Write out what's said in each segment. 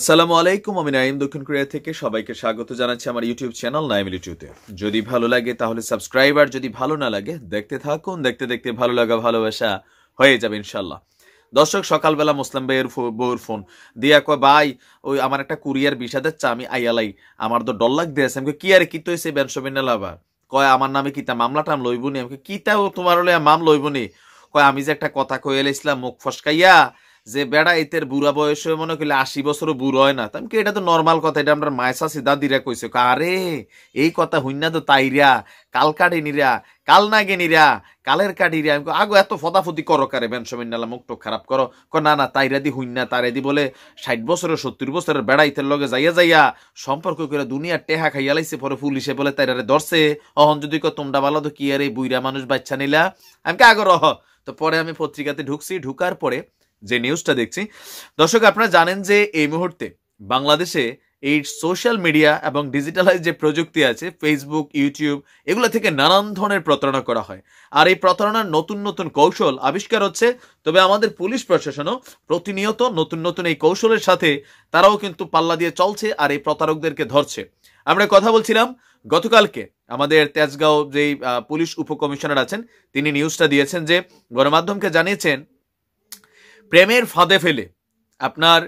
আসসালামু আলাইকুম আমি নাইম দক্ষিণ কোরিয়া থেকে সবাইকে স্বাগত জানাচ্ছি আমার ইউটিউব চ্যানেল নাইম লিটিউতে যদি ভালো লাগে তাহলে সাবস্ক্রাইব আর যদি ভালো না লাগে দেখতে থাকুন দেখতে দেখতে ভালো লাগা ভালোবাসা হয়ে যাবে ইনশাল্লাহ দর্শক সকালবেলা মুসলাম ভাইয়ের বউর ফোন দিয়া কয় ভাই ওই আমার একটা কুরিয়ার বিষা দিচ্ছে আমি আইয়ালাই আমার তো ডল লাগ দিয়েছে আমি কি আর কি তো এসে বেনসবিন লাভা কয় আমার নামে কিতা মামলা টাম লইব নি আমাকে কিতা তোমার হলে মাম লইবনি কয় আমি যে একটা কথা কয়ে এলাইছিলাম মুখ ফসকাইয়া যে বেড়া এতের বুড়া বয়সে মনে করলে আশি বছরও বুড়ো হয় না তাই এটা তো নর্মাল কথা এটা আমরা মায়সা সিধা দিরা কইছে আরে এই কথা হইনা তো তাইরা কাল নিরা কাল না গেনিরা কালের কাটিরা আমি আগো এত ফদাফদি করো কারে বেনসমিন নালা মুখ টুক খারাপ করো ক না না তাইরা দি হইনা তারে দি বলে ষাট বছরের সত্তর বছরের বেড়া ইতের লগে যাইয়া যাইয়া সম্পর্ক করে দুনিয়ার টেহা খাইয়া লাইছে পরে পুলিশে বলে তাইরারে ধরছে অহন যদি কো তোমরা ভালো তো কি আর এই বুইরা মানুষ বাচ্চা নিলা আমি আগো রহ তো পরে আমি পত্রিকাতে ঢুকছি ঢুকার পরে যে নিউজটা দেখছি দর্শক আপনারা জানেন যে এই মুহূর্তে বাংলাদেশে এই সোশ্যাল মিডিয়া এবং ডিজিটালাইজ যে প্রযুক্তি আছে ফেসবুক ইউটিউব এগুলো থেকে নানান ধরনের প্রতারণা করা হয় আর এই প্রতারণার নতুন নতুন কৌশল আবিষ্কার হচ্ছে তবে আমাদের পুলিশ প্রশাসনও প্রতিনিয়ত নতুন নতুন এই কৌশলের সাথে তারাও কিন্তু পাল্লা দিয়ে চলছে আর এই প্রতারকদেরকে ধরছে আমরা কথা বলছিলাম গতকালকে আমাদের তেজগাঁও যেই পুলিশ উপকমিশনার আছেন তিনি নিউজটা দিয়েছেন যে গণমাধ্যমকে জানিয়েছেন প্রেমের ফাঁদে ফেলে আপনার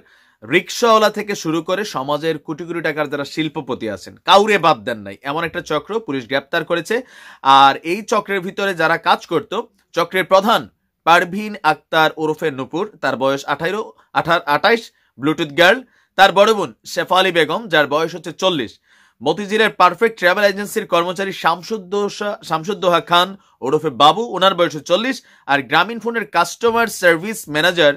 রিক্সাওয়ালা থেকে শুরু করে সমাজের কোটি কোটি টাকার যারা শিল্পপতি আছেন কাউরে বাদ দেন নাই এমন একটা চক্র পুলিশ গ্রেপ্তার করেছে আর এই চক্রের ভিতরে যারা কাজ করত চক্রের প্রধান পারভিন আক্তার ওরফে নুপুর তার বয়স আঠারো আঠার আঠাইশ ব্লুটুথ গার্ল তার বড় বোন শেফালি বেগম যার বয়স হচ্ছে চল্লিশ মতিঝিলের পারফেক্ট ট্রাভেল এজেন্সির কর্মচারী শামসুদ্দোসা শামসুদ্দোহা খান ওরফে বাবু ওনার বয়স চল্লিশ আর গ্রামীণ ফোনের customer service manager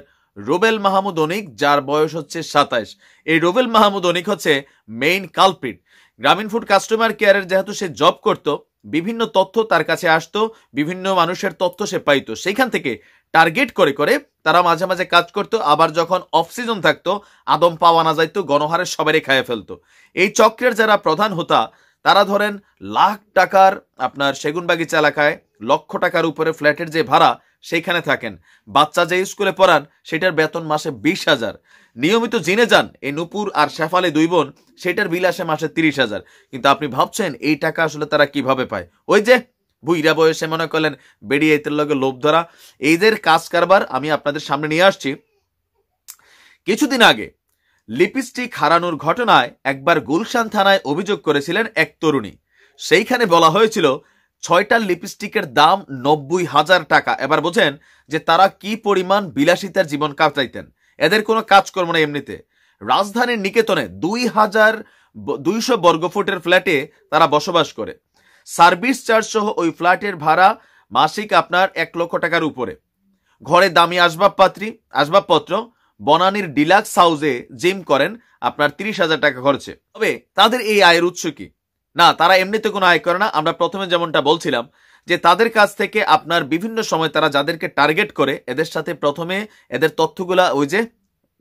Robel Mahmud Anik যার বয়স হচ্ছে সাতাইশ এই রোবেল মাহমুদ অনিক হচ্ছে main culprit Grameen food customer কেয়ারের যেহেতু সে জব করত বিভিন্ন তথ্য তার কাছে আসতো বিভিন্ন মানুষের তথ্য সে পাইতো সেইখান থেকে টার্গেট করে করে তারা মাঝে মাঝে কাজ করতো আবার যখন অফ সিজন থাকতো আদম পাওয়া না যাইতো গণহারে সবারই খাইয়ে ফেলতো এই চক্রের যারা প্রধান হতা তারা ধরেন লাখ টাকার আপনার সেগুনবাগিচা এলাকায় লক্ষ টাকার উপরে ফ্ল্যাটের যে ভাড়া সেইখানে থাকেন বাচ্চা যে স্কুলে পড়ান সেটার বেতন মাসে বিশ হাজার নিয়মিত জিনে যান এই নুপুর আর শেফালে দুই বোন সেটার বিল আসে মাসে তিরিশ হাজার কিন্তু আপনি ভাবছেন এই টাকা আসলে তারা কিভাবে পায় ওই যে বুইরা বয়সে মনে করলেন বেরিয়ে এতের লগে লোভ ধরা এইদের কাজ কারবার আমি আপনাদের সামনে নিয়ে আসছি কিছুদিন আগে লিপস্টিক হারানোর ঘটনায় একবার গুলশান থানায় অভিযোগ করেছিলেন এক তরুণী সেইখানে বলা হয়েছিল ছয়টা লিপস্টিকের দাম নব্বই হাজার টাকা এবার বোঝেন যে তারা কি পরিমাণ বিলাসিতার জীবন কাটাইতেন এদের কোনো কাজকর্ম না এমনিতে রাজধানীর নিকেতনে দুই হাজার দুইশো বর্গফুটের ফ্ল্যাটে তারা বসবাস করে সার্ভিস চার্জ সহ ওই ফ্ল্যাটের ভাড়া মাসিক আপনার এক লক্ষ টাকার উপরে ঘরে দামি আসবাবপাত্রি আসবাবপত্র বনানীর ডিলাক্স হাউসে জিম করেন আপনার তিরিশ হাজার টাকা খরচে তবে তাদের এই আয়ের উৎস কি না তারা এমনিতে কোনো আয় করে না আমরা প্রথমে যেমনটা বলছিলাম যে তাদের কাছ থেকে আপনার বিভিন্ন সময় তারা যাদেরকে টার্গেট করে এদের সাথে প্রথমে এদের তথ্যগুলা ওই যে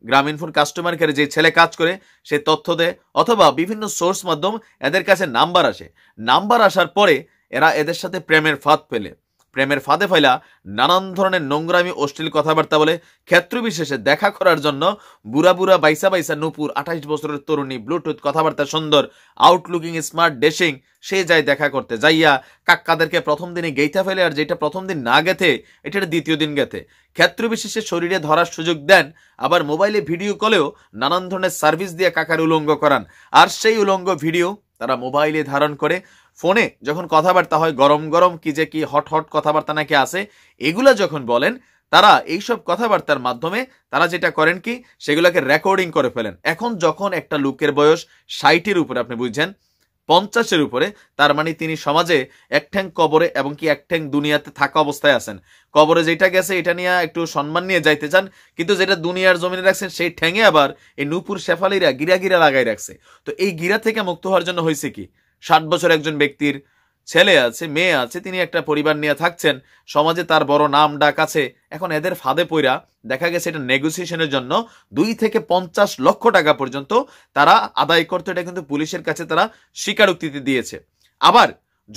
গ্রামীণ ফোন কাস্টমার কেয়ারে যে ছেলে কাজ করে সে তথ্য দেয় অথবা বিভিন্ন সোর্স মাধ্যম এদের কাছে নাম্বার আসে নাম্বার আসার পরে এরা এদের সাথে প্রেমের ফাঁদ ফেলে প্রেমের ফাঁদে ফাইলা নানান ধরনের নোংরামি অশ্লীল কথাবার্তা বলে ক্ষেত্রবিশেষে দেখা করার জন্য বুড়া বুড়া বাইসা বাইসা নুপুর আঠাইশ বছরের তরুণী ব্লুটুথ কথাবার্তা সুন্দর আউটলুকিং স্মার্ট ড্রেসিং সে যায় দেখা করতে যাইয়া কাক্কাদেরকে প্রথম দিনে গেইথা ফেলে আর যেটা প্রথম দিন না গেথে এটার দ্বিতীয় দিন গেথে ক্ষেত্রবিশেষে শরীরে ধরার সুযোগ দেন আবার মোবাইলে ভিডিও কলেও নানান ধরনের সার্ভিস দিয়ে কাকার উলঙ্গ করান আর সেই উলঙ্গ ভিডিও তারা মোবাইলে ধারণ করে ফোনে যখন কথাবার্তা হয় গরম গরম কি যে কি হট হট কথাবার্তা নাকি আছে এগুলা যখন বলেন তারা এইসব কথাবার্তার মাধ্যমে তারা যেটা করেন কি সেগুলোকে রেকর্ডিং করে ফেলেন এখন যখন একটা লোকের বয়স ষাটের উপরে আপনি বুঝছেন পঞ্চাশের উপরে তার মানে তিনি সমাজে এক ঠ্যাং কবরে এবং কি এক ঠ্যাং দুনিয়াতে থাকা অবস্থায় আছেন কবরে যেটা গেছে এটা নিয়ে একটু সম্মান নিয়ে যাইতে চান কিন্তু যেটা দুনিয়ার জমিনে রাখছেন সেই ঠ্যাঙে আবার এই নূপুর শেফালিরা গিরা গিরা লাগাই রাখছে তো এই গিরা থেকে মুক্ত হওয়ার জন্য হয়েছে কি ষাট বছর একজন ব্যক্তির ছেলে আছে মেয়ে আছে তিনি একটা পরিবার নিয়ে থাকছেন সমাজে তার বড় নাম ডাক আছে এখন এদের ফাঁদে পইরা দেখা গেছে এটা নেগোসিয়েশনের জন্য দুই থেকে পঞ্চাশ লক্ষ টাকা পর্যন্ত তারা আদায় করতে এটা কিন্তু পুলিশের কাছে তারা স্বীকারোক্তিতে দিয়েছে আবার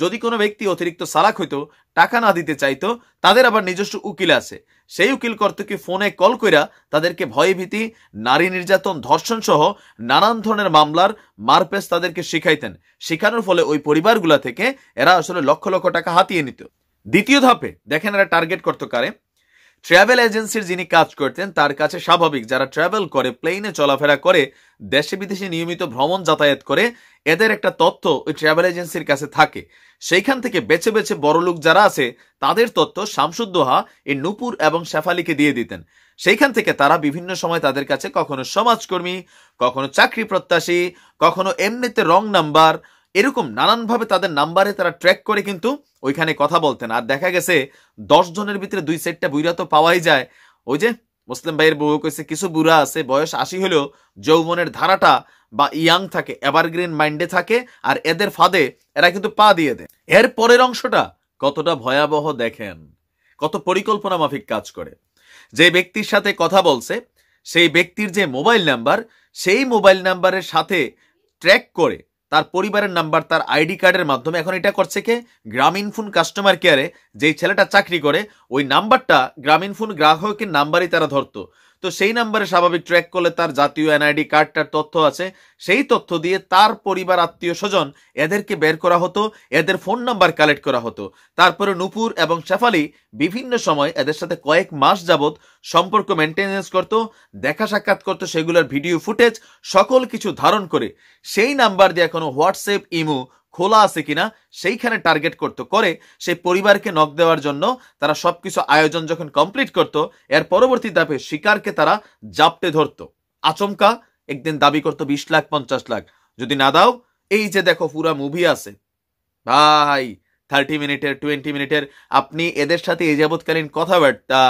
যদি কোনো ব্যক্তি অতিরিক্ত সালাক হইতো টাকা না দিতে চাইতো তাদের আবার নিজস্ব উকিল আছে সেই উকিল কর্তৃকে ফোনে কল কইরা তাদেরকে ভীতি নারী নির্যাতন ধর্ষণ সহ নানান ধরনের মামলার মারপেস তাদেরকে শিখাইতেন শিখানোর ফলে ওই পরিবারগুলা থেকে এরা আসলে লক্ষ লক্ষ টাকা হাতিয়ে নিত দ্বিতীয় ধাপে দেখেন এরা টার্গেট করতো কারে ট্রাভেল এজেন্সির যিনি কাজ করতেন তার কাছে স্বাভাবিক যারা ট্রাভেল করে প্লেনে চলাফেরা করে দেশে বিদেশে নিয়মিত ভ্রমণ যাতায়াত করে এদের একটা তথ্য ওই ট্রাভেল এজেন্সির কাছে থাকে সেইখান থেকে বেছে বেছে বড়লোক যারা আছে তাদের তথ্য শামসুদ্দোহা এই নুপুর এবং শেফালিকে দিয়ে দিতেন সেইখান থেকে তারা বিভিন্ন সময় তাদের কাছে কখনো সমাজকর্মী কখনো চাকরি প্রত্যাশী কখনো এমনিতে রং নাম্বার এরকম নানানভাবে তাদের নাম্বারে তারা ট্র্যাক করে কিন্তু ওইখানে কথা বলতেন আর দেখা গেছে দশ জনের ভিতরে দুই সেটটা বুইরা তো পাওয়াই যায় ওই যে মুসলিম ভাইয়ের বউ কইছে কিছু বুড়া আছে বয়স আশি হলেও যৌবনের ধারাটা বা ইয়াং থাকে এভারগ্রিন মাইন্ডে থাকে আর এদের ফাঁদে এরা কিন্তু পা দিয়ে দেয় এর পরের অংশটা কতটা ভয়াবহ দেখেন কত পরিকল্পনা মাফিক কাজ করে যে ব্যক্তির সাথে কথা বলছে সেই ব্যক্তির যে মোবাইল নাম্বার সেই মোবাইল নাম্বারের সাথে ট্র্যাক করে তার পরিবারের নাম্বার তার আইডি কার্ডের মাধ্যমে এখন এটা করছে কে গ্রামীণ ফোন কাস্টমার কেয়ারে যেই ছেলেটা চাকরি করে ওই নাম্বারটা গ্রামীণ ফোন গ্রাহকের নাম্বারই তারা ধরতো তো সেই নাম্বারে স্বাভাবিক ট্র্যাক করলে তার জাতীয় এনআইডি কার্ডটার তথ্য আছে সেই তথ্য দিয়ে তার পরিবার আত্মীয় স্বজন এদেরকে বের করা হতো এদের ফোন নাম্বার কালেক্ট করা হতো তারপরে নুপুর এবং শেফালি বিভিন্ন সময় এদের সাথে কয়েক মাস যাবৎ সম্পর্ক মেনটেনেন্স করত দেখা সাক্ষাৎ করত সেগুলোর ভিডিও ফুটেজ সকল কিছু ধারণ করে সেই নাম্বার দিয়ে এখনো হোয়াটসঅ্যাপ ইমো খোলা আছে কিনা সেইখানে টার্গেট করত করে সেই পরিবারকে নখ দেওয়ার জন্য তারা সবকিছু আয়োজন যখন কমপ্লিট করত এর পরবর্তী ধাপে শিকারকে তারা জাপটে ধরত আচমকা একদিন দাবি করত বিশ লাখ পঞ্চাশ লাখ যদি না দাও এই যে দেখো পুরা মুভি আছে ভাই থার্টি মিনিটের টোয়েন্টি মিনিটের আপনি এদের সাথে এই যাবৎকালীন কথাবার্তা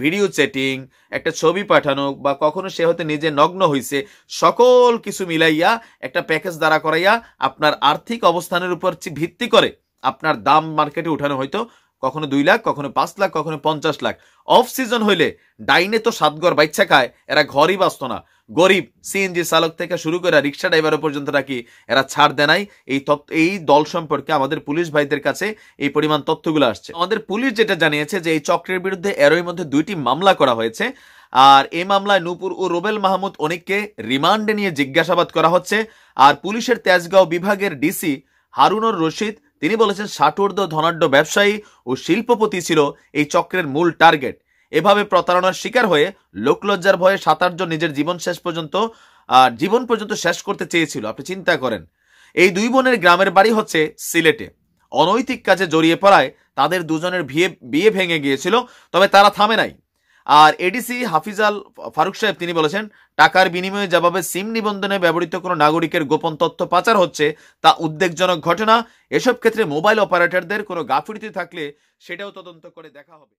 ভিডিও চ্যাটিং একটা ছবি পাঠানো বা কখনো সে হয়তো নিজে নগ্ন হইছে সকল কিছু মিলাইয়া একটা প্যাকেজ দ্বারা করাইয়া আপনার আর্থিক অবস্থানের উপর ভিত্তি করে আপনার দাম মার্কেটে উঠানো হয়তো কখনো দুই লাখ কখনো পাঁচ লাখ কখনো পঞ্চাশ লাখ অফ সিজন হইলে ডাইনে তো সাতগর বাচ্চা খায় এরা ঘরই বাঁচত না গরিব সিএনজি চালক থেকে শুরু করে রিক্সা ড্রাইভারও পর্যন্ত রাখি এরা ছাড় দেয় নাই এই এই দল সম্পর্কে আমাদের পুলিশ ভাইদের কাছে এই পরিমাণ তথ্যগুলো আসছে আমাদের পুলিশ যেটা জানিয়েছে যে এই চক্রের বিরুদ্ধে এরই মধ্যে দুইটি মামলা করা হয়েছে আর এই মামলায় নূপুর ও রোবেল মাহমুদ অনেককে রিমান্ডে নিয়ে জিজ্ঞাসাবাদ করা হচ্ছে আর পুলিশের তেজগাঁও বিভাগের ডিসি হারুনুর রশিদ তিনি বলেছেন ষাটুর্ধ ধনাঢ্য ব্যবসায়ী ও শিল্পপতি ছিল এই চক্রের মূল টার্গেট এভাবে প্রতারণার শিকার হয়ে লোকলজ্জার ভয়ে সাত আটজন নিজের জীবন শেষ পর্যন্ত জীবন পর্যন্ত শেষ করতে চেয়েছিল আপনি চিন্তা করেন এই দুই বোনের গ্রামের বাড়ি হচ্ছে সিলেটে অনৈতিক কাজে জড়িয়ে পড়ায় তাদের দুজনের বিয়ে বিয়ে ভেঙে গিয়েছিল তবে তারা থামে নাই আর এডিসি হাফিজাল ফারুক সাহেব তিনি বলেছেন টাকার বিনিময়ে যেভাবে সিম নিবন্ধনে ব্যবহৃত কোনো নাগরিকের গোপন তথ্য পাচার হচ্ছে তা উদ্বেগজনক ঘটনা এসব ক্ষেত্রে মোবাইল অপারেটরদের কোনো গাফিলতি থাকলে সেটাও তদন্ত করে দেখা হবে